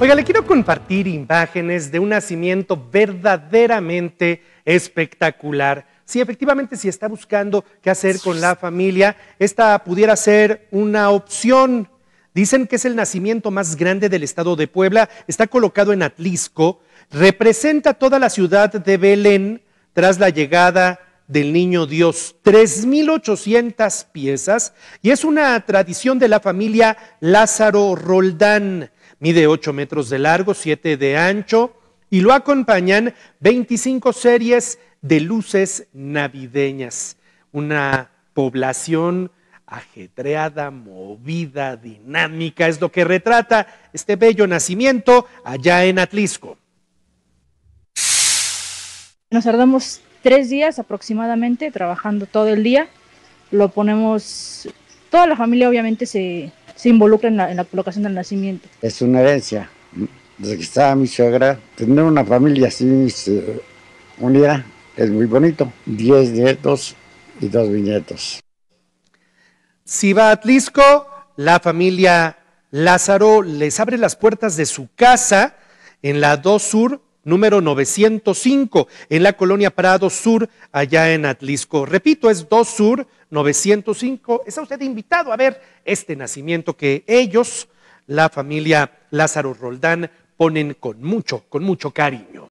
Oiga, le quiero compartir imágenes de un nacimiento verdaderamente espectacular. Si sí, efectivamente, si está buscando qué hacer con la familia, esta pudiera ser una opción. Dicen que es el nacimiento más grande del estado de Puebla, está colocado en Atlisco, representa toda la ciudad de Belén tras la llegada del Niño Dios, 3.800 piezas, y es una tradición de la familia Lázaro Roldán. Mide 8 metros de largo, 7 de ancho y lo acompañan 25 series de luces navideñas. Una población ajetreada, movida, dinámica, es lo que retrata este bello nacimiento allá en Atlisco. Nos tardamos tres días aproximadamente trabajando todo el día. Lo ponemos, toda la familia obviamente se, se involucra en la, colocación del nacimiento. Es una herencia. Desde que estaba mi suegra, tener una familia así unida es muy bonito. Diez nietos y dos viñetos. Si va a Atlisco, la familia Lázaro les abre las puertas de su casa en la 2 Sur número 905, en la colonia Prado Sur, allá en Atlisco. Repito, es 2 Sur 905. Está usted invitado a ver este nacimiento que ellos, la familia Lázaro Roldán, ponen con mucho, con mucho cariño.